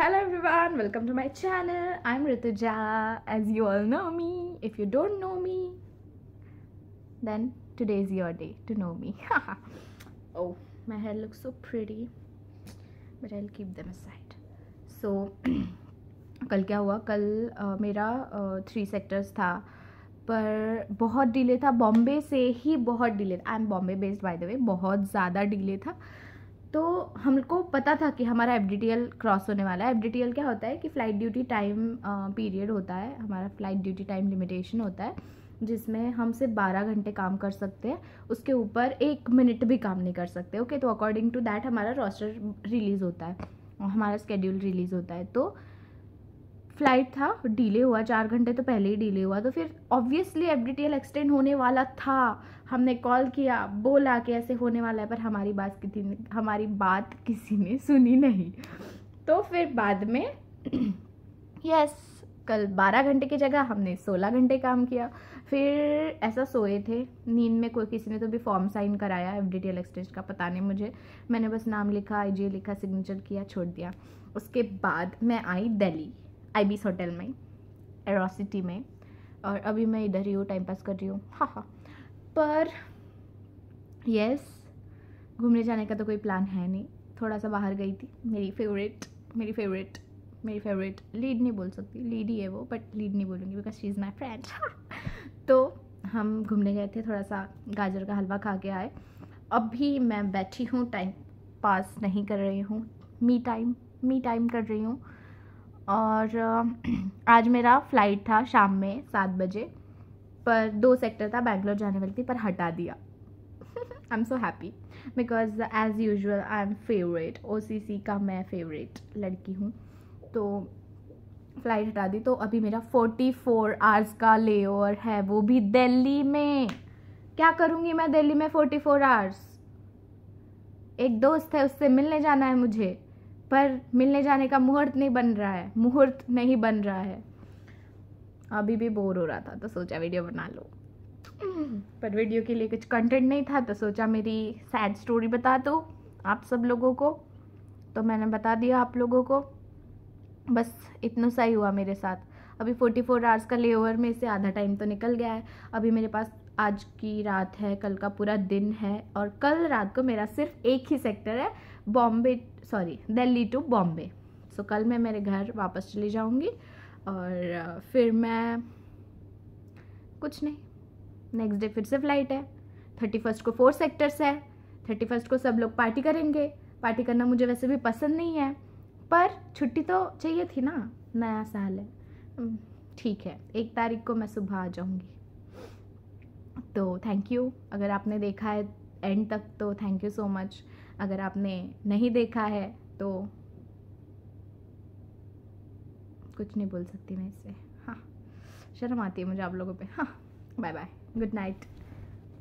hello everyone welcome to my channel i'm rituja as you all know me if you don't know me then today is your day to know me oh my hair looks so pretty but i'll keep them aside so कल क्या हुआ कल आ, मेरा three sectors था पर बहुत delay था बॉम्बे से ही बहुत delay I am Bombay based by the way बहुत ज़्यादा डिले था तो हमको पता था कि हमारा एफ क्रॉस होने वाला है एफ क्या होता है कि फ़्लाइट ड्यूटी टाइम पीरियड होता है हमारा फ़्लाइट ड्यूटी टाइम लिमिटेशन होता है जिसमें हम सिर्फ बारह घंटे काम कर सकते हैं उसके ऊपर एक मिनट भी काम नहीं कर सकते ओके okay? तो अकॉर्डिंग टू दैट हमारा रोस्टर रिलीज़ होता है हमारा स्केड्यूल रिलीज़ होता है तो फ्लाइट था डिले हुआ चार घंटे तो पहले ही डिले हुआ तो फिर ऑब्वियसली एफ एक्सटेंड होने वाला था हमने कॉल किया बोला कि ऐसे होने वाला है पर हमारी बात किसी ने हमारी बात किसी ने सुनी नहीं तो फिर बाद में यस कल 12 घंटे की जगह हमने 16 घंटे काम किया फिर ऐसा सोए थे नींद में कोई किसी ने तो भी फॉर्म साइन कराया एफ डी एक्सटेंज का पता नहीं मुझे मैंने बस नाम लिखा आई लिखा सिग्नेचर किया छोड़ दिया उसके बाद मैं आई दिल्ली आईबीस होटल में एरोसिटी में और अभी मैं इधर ही हूँ टाइम पास कर रही हूँ हाँ हाँ पर यस घूमने जाने का तो कोई प्लान है नहीं थोड़ा सा बाहर गई थी मेरी फेवरेट मेरी फेवरेट मेरी फेवरेट लीड नहीं बोल सकती लीड ही है वो बट लीड नहीं बोलूँगी because she is my friend तो हम घूमने गए थे थोड़ा सा गाजर का हलवा खा के आए अभी मैं बैठी हूँ टाइम पास नहीं कर रही हूँ मी टाइम मी टाइम कर रही हूँ और आज मेरा फ़्लाइट था शाम में सात बजे पर दो सेक्टर था बैंगलोर जाने वाली थी पर हटा दिया I am so happy because as usual I am favourite ओ का मैं फेवरेट लड़की हूँ तो फ्लाइट हटा दी तो अभी मेरा फोर्टी फोर आवर्स का ले ओवर है वो भी दिल्ली में क्या करूँगी मैं दिल्ली में फ़ोर्टी फोर आवर्स एक दोस्त है उससे मिलने जाना है मुझे पर मिलने जाने का मुहूर्त नहीं बन रहा है मुहूर्त नहीं बन रहा है अभी भी बोर हो रहा था तो सोचा वीडियो बना लो पर वीडियो के लिए कुछ कंटेंट नहीं था तो सोचा मेरी सैड स्टोरी बता दो आप सब लोगों को तो मैंने बता दिया आप लोगों को बस इतना सा ही हुआ मेरे साथ अभी 44 फोर आवर्स का ओवर में से आधा टाइम तो निकल गया है अभी मेरे पास आज की रात है कल का पूरा दिन है और कल रात को मेरा सिर्फ एक ही सेक्टर है Bombay sorry Delhi to Bombay so कल मैं मेरे घर वापस चली जाऊँगी और फिर मैं कुछ नहीं नेक्स्ट डे फिर से फ्लाइट है थर्टी फर्स्ट को फोर सेक्टर्स है थर्टी फर्स्ट को सब लोग पार्टी करेंगे पार्टी करना मुझे वैसे भी पसंद नहीं है पर छुट्टी तो चाहिए थी ना नया साल है ठीक है एक तारीख को मैं सुबह आ जाऊँगी तो थैंक यू अगर आपने देखा है एंड तक तो थैंक यू सो मच अगर आपने नहीं देखा है तो कुछ नहीं बोल सकती मैं इससे हाँ शर्म आती है मुझे आप लोगों पे हाँ बाय बाय गुड नाइट